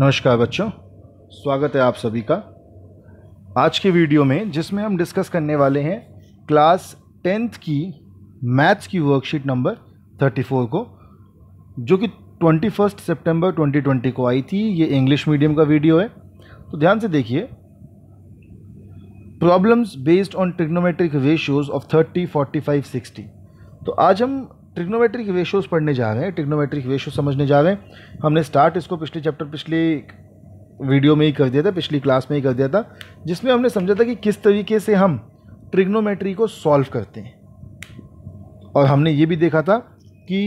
नमस्कार बच्चों स्वागत है आप सभी का आज के वीडियो में जिसमें हम डिस्कस करने वाले हैं क्लास टेंथ की मैथ्स की वर्कशीट नंबर 34 को जो कि twenty first September twenty twenty को आई थी ये इंग्लिश मीडियम का वीडियो है तो ध्यान से देखिए problems based on trigonometric ratios of thirty forty five sixty तो आज हम ट्रिग्नोमेट्रिक रेशोज़ पढ़ने जा रहे हैं ट्रिग्नोमेट्रिक रेशो समझने जा रहे हैं हमने स्टार्ट इसको पिछले चैप्टर पिछले वीडियो में ही कर दिया था पिछली क्लास में ही कर दिया था जिसमें हमने समझा था कि किस तरीके से हम ट्रिग्नोमेट्री को सॉल्व करते हैं और हमने ये भी देखा था कि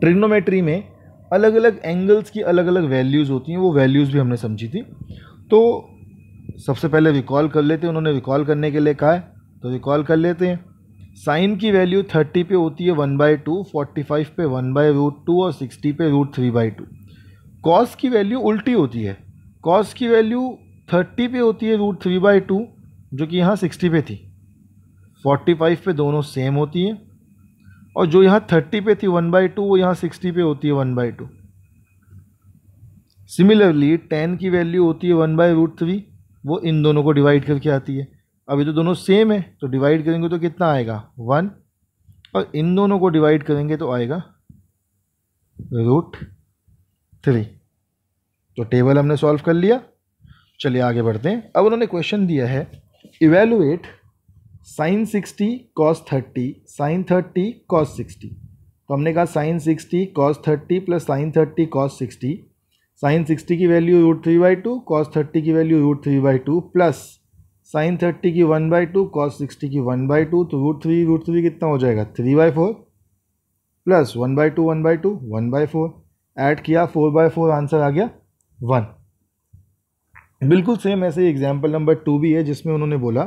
ट्रिग्नोमेट्री में अलग अलग एंगल्स की अलग अलग वैल्यूज़ होती हैं वो वैल्यूज़ भी हमने समझी थी तो सबसे पहले रिकॉल कर लेते हैं उन्होंने रिकॉल करने के लिए कहा है तो रिकॉल कर लेते हैं साइन की वैल्यू थर्टी पे होती है one by two forty five पे वन बाई रूट टू और सिक्सटी पे root three by two cos की वैल्यू उल्टी होती है कॉस की वैल्यू थर्टी पे होती है रूट थ्री बाई टू जो कि यहाँ सिक्सटी पे थी फोर्टी फाइव पे दोनों सेम होती हैं और जो यहाँ थर्टी पे थी वन बाई टू वो यहाँ सिक्सटी पे होती है one by two similarly tan की वैल्यू होती है वन बाई रूट थ्री वो इन दोनों को डिवाइड करके आती है अब ये तो दोनों सेम है तो डिवाइड करेंगे तो कितना आएगा वन और इन दोनों को डिवाइड करेंगे तो आएगा रूट थ्री तो टेबल हमने सॉल्व कर लिया चलिए आगे बढ़ते हैं अब उन्होंने क्वेश्चन दिया है evaluate sine sixty cos thirty sine thirty cos sixty तो हमने कहा sine sixty cos thirty plus sine thirty cos sixty sine sixty की value root three by two cos thirty की value root three by two plus sine thirty की one by two cos sixty की one by two तो root three root three कितना हो जाएगा three by four plus one by two one by two one by four add किया four by four answer आ गया one बिल्कुल same ऐसे ही एग्जाम्पल नंबर टू भी है जिसमें उन्होंने बोला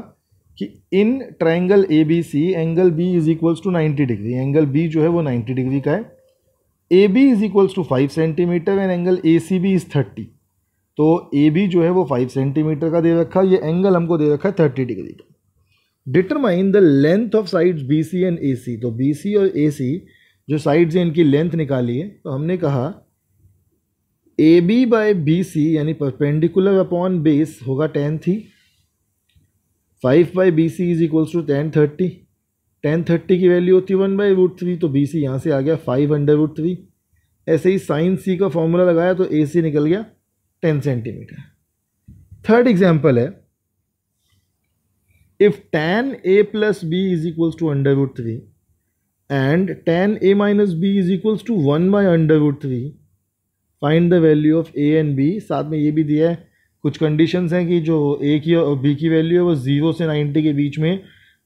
कि in triangle A B C angle B is equals to ninety degree angle B जो है वो नाइन्टी डिग्री का है A B is equals to five centimetre and angle A C B is thirty तो ए बी जो है वो five centimetre का दे रखा है ये एंगल हमको दे रखा है थर्टी डिग्री का determine the length of sides B C and A C तो बी सी और ए सी जो साइड्स हैं इनकी लेंथ निकाली है तो हमने कहा A B by B C यानी परपेंडिकुलर अपॉन बेस होगा टेन थी five by B C is equals to tan thirty tan thirty की वैल्यू होती है वन बाई रूट थ्री तो बी सी यहाँ से आ गया फाइव अंडर रूट थ्री ऐसे ही साइन सी का फॉर्मूला लगाया तो ए सी निकल गया टेन सेंटीमीटर थर्ड एग्जाम्पल है if tan A plus B is equals to under root three and tan A minus B is equals to one by under root three find the value of A and B साथ में ये भी दिया है कुछ conditions हैं कि जो ए की और बी की वैल्यू है वो ज़ीरो से नाइन्टी के बीच में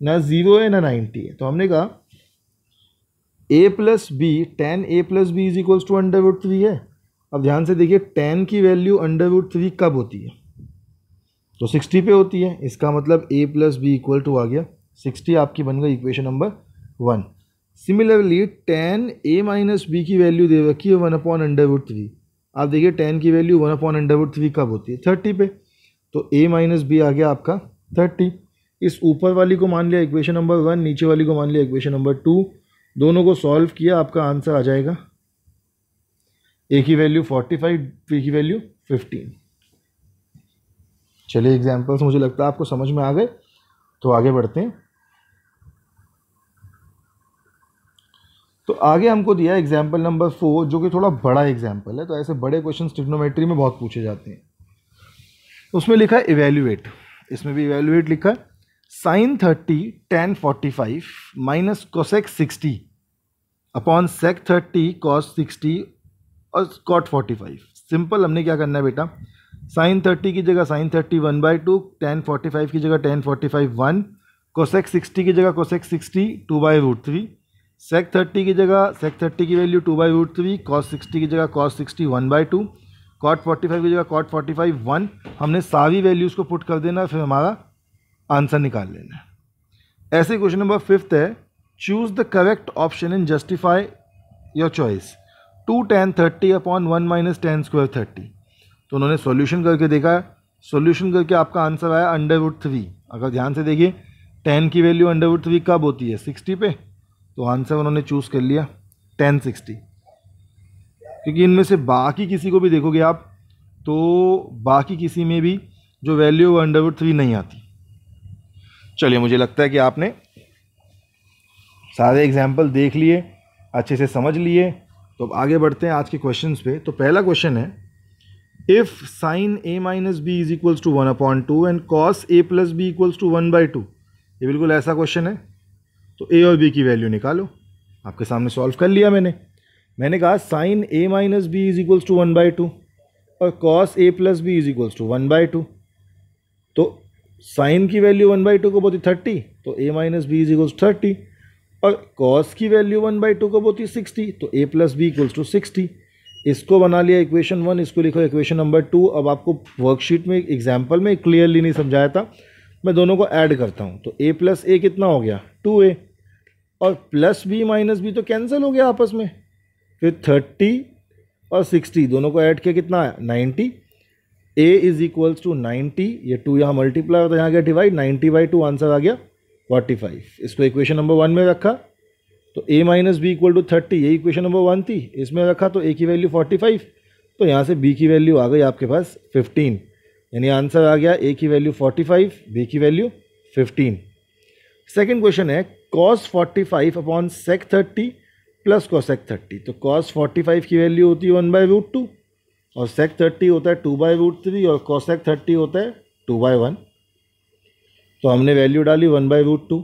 ना ज़ीरो है ना नाइन्टी है तो हमने कहा A plus B tan A plus B is equals to under root three है अब ध्यान से देखिए टेन की वैल्यू अंडर रूट थ्री कब होती है तो सिक्सटी पे होती है इसका मतलब A plus B equal to आ गया सिक्सटी आपकी बन गई equation number one similarly tan A minus B की वैल्यू दे रखी है one upon under root three आप देखिए टेन की value one upon under root three कब होती है थर्टी पे तो ए माइनस बी आ गया आपका थर्टी इस ऊपर वाली को मान लिया इक्वेशन नंबर वन नीचे वाली को मान लिया इक्वेशन नंबर टू दोनों को सॉल्व किया आपका आंसर आ जाएगा ए की वैल्यू फोर्टी फाइव बी की वैल्यू फिफ्टीन चलिए एग्जाम्पल्स मुझे लगता है आपको समझ में आ गए तो आगे बढ़ते हैं तो आगे हमको दिया एग्जाम्पल नंबर फोर जो कि थोड़ा बड़ा एग्जाम्पल है तो ऐसे बड़े क्वेश्चन ट्रिग्नोमेट्री में बहुत पूछे जाते हैं उसमें लिखा है इवेल्युएट इसमें भी इवेल्युएट लिखा है sine thirty tan forty five minus cosec sixty upon sec thirty cos sixty और कॉट फोर्टी फाइव सिंपल हमने क्या करना है बेटा साइन थर्टी की जगह sine thirty one by two tan forty five की जगह tan forty five one cosec sixty की जगह cosec sixty two by root three sec thirty की जगह सेक थर्टी की value two by root three cos sixty की जगह cos sixty one by two cot forty five की जगह cot forty five one हमने सारी वैल्यूज़ को पुट कर देना फिर हमारा आंसर निकाल लेना ऐसे क्वेश्चन नंबर फिफ्थ है choose the correct option in justify your choice two tan thirty upon one minus tan square thirty तो उन्होंने सॉल्यूशन करके देखा सॉल्यूशन करके आपका आंसर आया अंडर वुड थ्री अगर ध्यान से देखिए टेन की वैल्यू अंडर वुड थ्री कब होती है सिक्सटी पे तो आंसर उन्होंने चूज़ कर लिया टेन सिक्सटी क्योंकि इनमें से बाकी किसी को भी देखोगे आप तो बाकी किसी में भी जो वैल्यू वो अंडरवुड थ्री नहीं आती चलिए मुझे लगता है कि आपने सारे एग्जाम्पल देख लिए अच्छे से समझ लिए तो अब आगे बढ़ते हैं आज के क्वेश्चन पे तो पहला क्वेश्चन है if sine A minus B is equals to one upon two and cos A plus B equals to one by two ये बिल्कुल ऐसा क्वेश्चन है तो ए और बी की वैल्यू निकालो आपके सामने सॉल्व कर लिया मैंने मैंने कहा sine A minus B is equals to one by two और cos A plus B is equals to one by two तो साइन की वैल्यू वन बाई टू को बोलती थर्टी तो A minus B is equals thirty और cos की value one by two कब होती है सिक्सटी तो A plus B equals to sixty इसको बना लिया इक्वेशन वन इसको लिखो इक्वेशन नंबर टू अब आपको वर्कशीट में एग्जाम्पल में क्लियरली नहीं समझाया था मैं दोनों को ऐड करता हूँ तो ए प्लस ए कितना हो गया टू ए और प्लस बी माइनस बी तो कैंसिल हो गया आपस में फिर थर्टी और सिक्सटी दोनों को ऐड किया कितना आया ninety A is equals to ninety ये टू यहाँ मल्टीप्लाई होता है यहाँ गया divide ninety by two answer आ गया फोर्टी फाइव इसको इक्वेशन नंबर वन में रखा तो A minus B equal to thirty ये इक्वेशन नंबर वन थी इसमें रखा तो ए की वैल्यू फोर्टी फाइव तो यहाँ से बी की वैल्यू आ गई आपके पास फिफ्टीन यानी आंसर आ गया ए की वैल्यू फोर्टी फाइव बी की वैल्यू फिफ्टीन सेकेंड क्वेश्चन है cos forty five upon sec thirty plus cosec thirty तो कॉस फोर्टी फाइव की वैल्यू होती है वन बाय रूट टू और सेक थर्टी होता है टू बाय रूट थ्री और कॉसेक थर्टी होता है टू बाय वन तो हमने वैल्यू डाली one by root two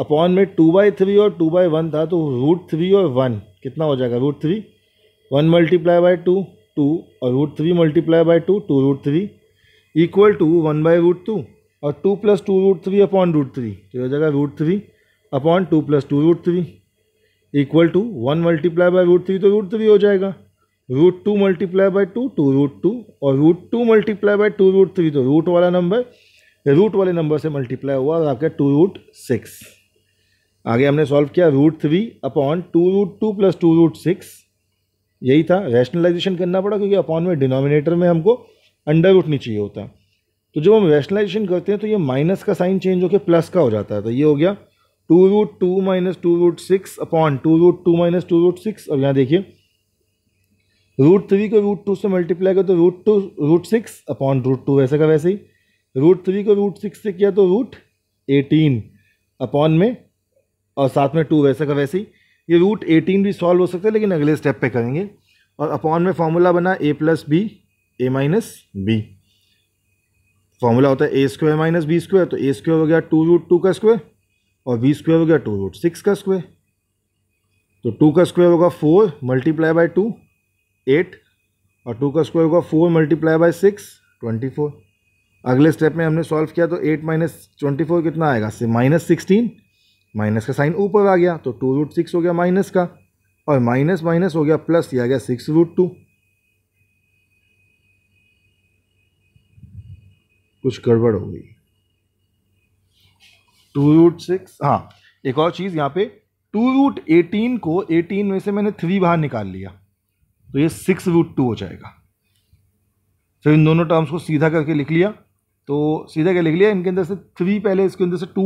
upon में टू बाई थ्री और टू बाई वन था तो रूट थ्री और वन कितना हो जाएगा root three one multiply by two two और root three multiply by two two root three equal to one by root two और two plus two root three upon root three तो हो जाएगा root three upon two plus two root three equal to one multiply by root three तो root three हो जाएगा root two multiply by two two root two और root two multiply by two root three तो root वाला number root वाले number से multiply हुआ और आपका टू रूट सिक्स आगे हमने सॉल्व किया root three upon two root two plus two root six यही था रैशनलाइजेशन करना पड़ा क्योंकि अपॉन में डिनोमिनेटर में हमको अंडर रूट नहीं चाहिए होता तो जब हम रैशनलाइजेशन करते हैं तो ये माइनस का साइन चेंज होकर प्लस का हो जाता है तो ये हो गया two root two minus two root six upon two root two minus two root six अब यहाँ देखिए रूट थ्री को रूट टू से मल्टीप्लाई करो तो root two root six upon root two वैसे का वैसे ही रूट थ्री को रूट सिक्स से किया तो रूट एटीन अपॉन में और साथ में टू वैसे का वैसे ही ये रूट एटीन भी सॉल्व हो सकता है लेकिन अगले स्टेप पे करेंगे और अपॉन में फॉर्मूला बना A plus B A minus B formula होता है A square minus B square तो ए स्क्वायर हो गया टू रूट टू का स्क्वायर और बी स्क्वायर हो गया टू रूट सिक्स का स्क्वायर तो टू का स्क्वायर होगा four multiply by two eight और टू का स्क्वायर होगा four multiply by six twenty four अगले स्टेप में हमने सॉल्व किया तो एट माइनस ट्वेंटी फोर कितना आएगा से माइनस सिक्सटीन माइनस का साइन ऊपर आ गया तो टू रूट सिक्स हो गया माइनस का और माइनस माइनस हो गया प्लस ये आ गया सिक्स रूट टू कुछ गड़बड़ हो गई टू रूट सिक्स हाँ एक और चीज़ यहाँ पे टू रूट एटीन को एटीन में से मैंने थ्री बाहर निकाल लिया तो ये सिक्स रूट टू हो जाएगा फिर इन दोनों टर्म्स को सीधा करके लिख लिया तो सीधा क्या लिख लिया इनके अंदर से थ्री पहले इसके अंदर से टू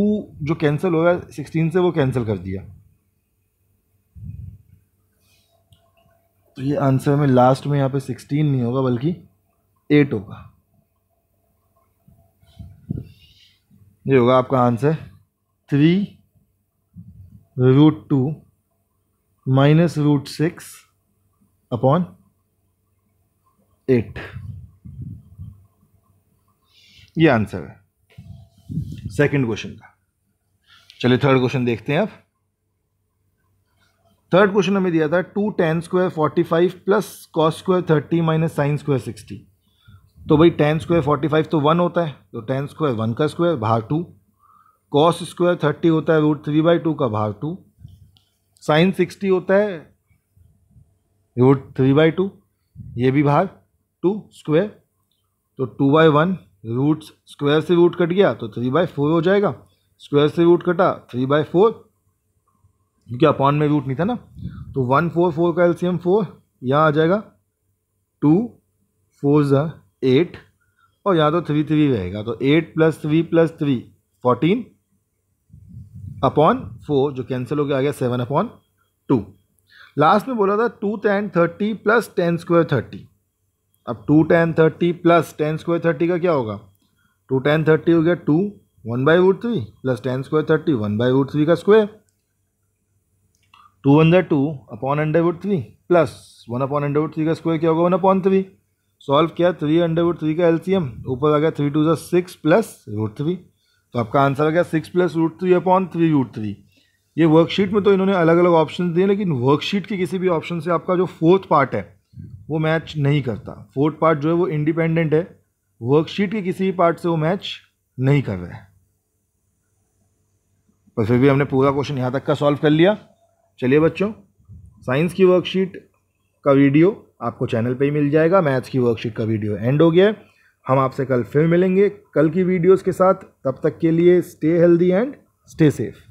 जो कैंसिल हो गया सिक्सटीन से वो कैंसिल कर दिया तो ये आंसर में लास्ट में यहाँ पे सिक्सटीन नहीं होगा बल्कि एट होगा ये होगा आपका answer three root two minus root six upon eight ये आंसर है सेकंड क्वेश्चन का चलिए थर्ड क्वेश्चन देखते हैं अब थर्ड क्वेश्चन हमें दिया था two tan square forty five plus cos square thirty minus sine square sixty तो भाई टेन स्क्वायर फोर्टी फाइव तो वन होता है तो टेन स्क्वायर वन का स्क्वायर भाग टू कॉस स्क्वायर थर्टी होता है रूट थ्री बाई टू का भाग टू साइन सिक्सटी होता है रूट थ्री बाई टू ये भी भाग टू स्क्वायर तो two by one root square से रूट कट गया तो थ्री बाई फोर हो जाएगा स्क्वायर से रूट कटा थ्री बाई फोर क्योंकि अपॉन में रूट नहीं था ना तो वन फोर फोर का एलसीएम फोर यहाँ आ जाएगा टू फोर ज एट और यहाँ तो थ्री थ्री रहेगा तो eight plus three plus three fourteen upon four जो कैंसिल हो गया आ गया सेवन अपॉन टू लास्ट में बोला था two tan thirty plus tan square thirty अब two tan thirty plus tan square thirty का क्या होगा टू टेन थर्टी हो गया two one by root three plus tan square thirty one by root three का square two under two upon under root three plus one upon under root three का square क्या होगा one upon three solve किया three under root three का LCM ऊपर आ गया three two ज़ा सिक्स प्लस रूट थ्री तो आपका आंसर आ गया six plus root three upon three root three ये वर्कशीट में तो इन्होंने अलग अलग ऑप्शन दिए लेकिन वर्कशीट के किसी भी ऑप्शन से आपका जो फोर्थ पार्ट है वो मैच नहीं करता फोर्थ पार्ट जो है वो इंडिपेंडेंट है वर्कशीट के किसी भी पार्ट से वो मैच नहीं कर रहा है पर फिर भी हमने पूरा क्वेश्चन यहाँ तक का सॉल्व कर लिया चलिए बच्चों साइंस की वर्कशीट का वीडियो आपको चैनल पे ही मिल जाएगा मैथ्स की वर्कशीट का वीडियो एंड हो गया है हम आपसे कल फिर मिलेंगे कल की वीडियोस के साथ तब तक के लिए stay healthy and stay safe